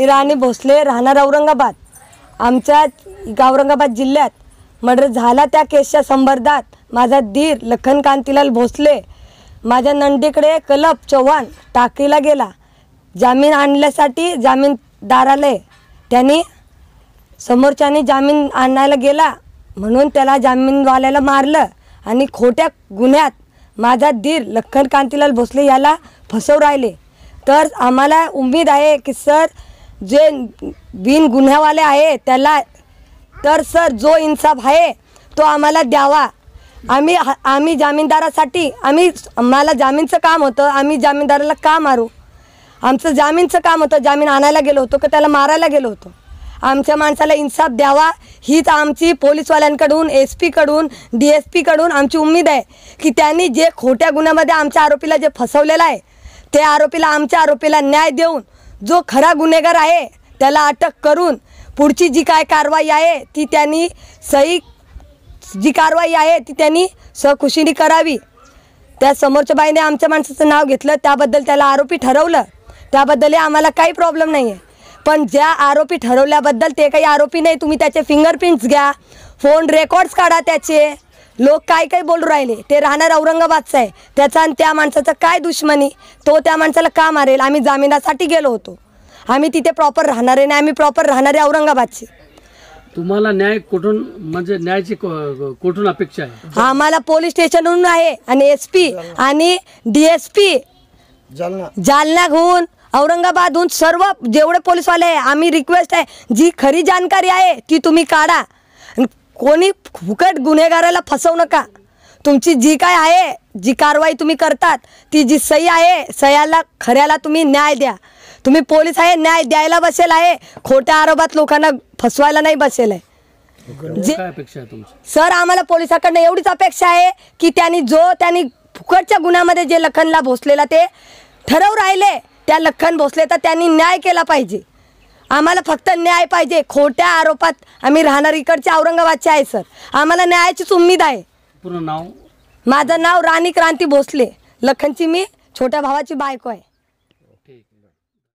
मी राणी भोसले राहणार औरंगाबाद आमच्या औरंगाबाद जिल्ह्यात मर्डर झाला त्या केसच्या संबर्धात माझा धीर लखन कांतीलाल भोसले माझ्या नंडीकडे कलप चव्हाण टाकीला गेला जामीन आणण्यासाठी जामीनदाराले त्यांनी समोरच्याने जामीन आणायला गेला म्हणून त्याला जामीनवाल्याला मारलं आणि खोट्या गुन्ह्यात माझा धीर लखन कांतीलाल भोसले याला फसव राहिले तर आम्हाला उमेद आहे की सर जे बिन गुन्ह्यावाले आहे त्याला तर सर जो इन्साफ आहे तो आम्हाला द्यावा आम्ही आम्ही जामीनदारासाठी आम्ही आम्हाला जामीनचं काम होतं आम्ही जामीनदाराला का मारू आमचं जामीनचं काम होतं जामीन आणायला गेलो होतो का त्याला मारायला गेलो होतो आमच्या माणसाला इन्साफ द्यावा हीच आमची पोलिसवाल्यांकडून एस पीकडून डी एस पीकडून आमची उम्मीद आहे की त्यांनी जे खोट्या गुन्ह्यामध्ये आमच्या आरोपीला जे फसवलेलं आहे त्या आरोपीला आमच्या आरोपीला न्याय देऊन जो खरा गुन्हेगार आहे त्याला अटक करून पुढची जी काय कारवाई आहे ती त्यांनी सही जी कारवाई आहे ती त्यांनी सखुशीने करावी त्या समोरच्या बाईने आमच्या माणसाचं नाव घेतलं त्याबद्दल त्याला आरोपी ठरवलं त्याबद्दलही आम्हाला काही प्रॉब्लेम नाही आहे पण ज्या आरोपी ठरवल्याबद्दल ते काही आरोपी नाही तुम्ही त्याचे फिंगरप्रिंट्स घ्या फोन रेकॉर्ड्स काढा त्याचे लोक काय काय बोलू राहिले ते राहणार औरंगाबादचं आहे त्याचा आणि त्या माणसाचा काय दुश्मनी तो त्या माणसाला का मारेल आम्ही जामिनासाठी गेलो होतो आम्ही तिथे प्रॉपर राहणारे नाही आम्ही प्रॉपर राहणारे औरंगाबादचे तुम्हाला न्याय कुठून म्हणजे न्यायाची कुठून अपेक्षा आहे आम्हाला पोलीस स्टेशनहून आहे आणि एस पी आणि डी एस पी जालना औरंगाबादहून सर्व जेवढे पोलीसवाले आहे आम्ही रिक्वेस्ट आहे जी खरी जानकारी आहे ती तुम्ही काढा कोणी फुकट गुन्हेगाराला फसवू नका तुमची जी काय आहे जी कारवाई तुम्ही करतात ती जी सही आहे सयाला खऱ्याला तुम्ही न्याय द्या तुम्ही पोलीस आहे न्याय द्यायला बसेल आहे खोट्या आरोपात लोकांना फसवायला नाही बसेल आहे जे सर आम्हाला पोलिसाकडनं एवढीच अपेक्षा आहे की त्यांनी जो त्यांनी फुकटच्या गुन्ह्यामध्ये जे लखनला भोसलेला ते ठरवू राहिले त्या लखन भोसले तर त्यांनी न्याय केला पाहिजे आम्हाला फक्त न्याय पाहिजे खोट्या आरोपात आम्ही राहणार इकडचे औरंगाबादचे आहे सर आम्हाला न्यायाचीच उम्मीद आहे पूर्ण नाव माझं नाव राणी क्रांती भोसले लखनची मी छोट्या भावाची बायको आहे